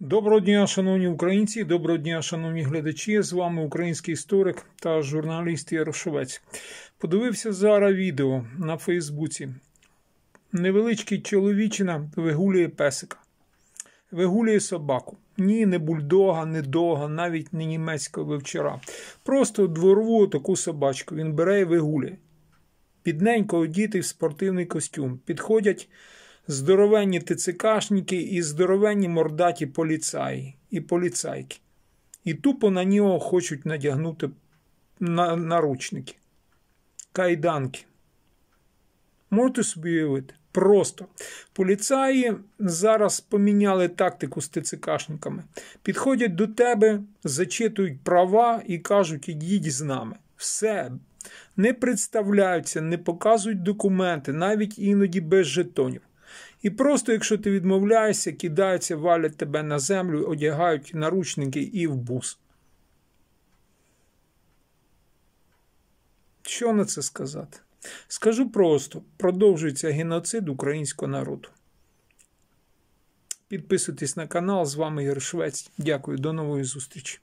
Доброго дня, шановні українці, доброго дня, шановні глядачі. З вами український історик та журналіст Ярошовець. Подивився зараз відео на Фейсбуці. Невеличкий чоловічина вигулює песика, вигулює собаку. Ні, не бульдога, не дога, навіть не німецького вивчара. Просто дворову таку собачку. Він бере і вигулює. Підненько одітий в спортивний костюм. Підходять здоровенні ТЦКшники і здоровенні мордаті поліцаї і поліцайки. І тупо на нього хочуть надягнути на, наручники. Кайданки. Можете собі уявити? Просто поліцаї зараз поміняли тактику з ТЦКшниками. Підходять до тебе, зачитують права і кажуть, ідіть з нами. Все. Не представляються, не показують документи, навіть іноді без жетонів. І просто, якщо ти відмовляєшся, кидаються, валять тебе на землю, одягають наручники і в бус. Що на це сказати? Скажу просто: продовжується геноцид українського народу. Підписуйтесь на канал. З вами Ігор Швець. Дякую, до нової зустрічі.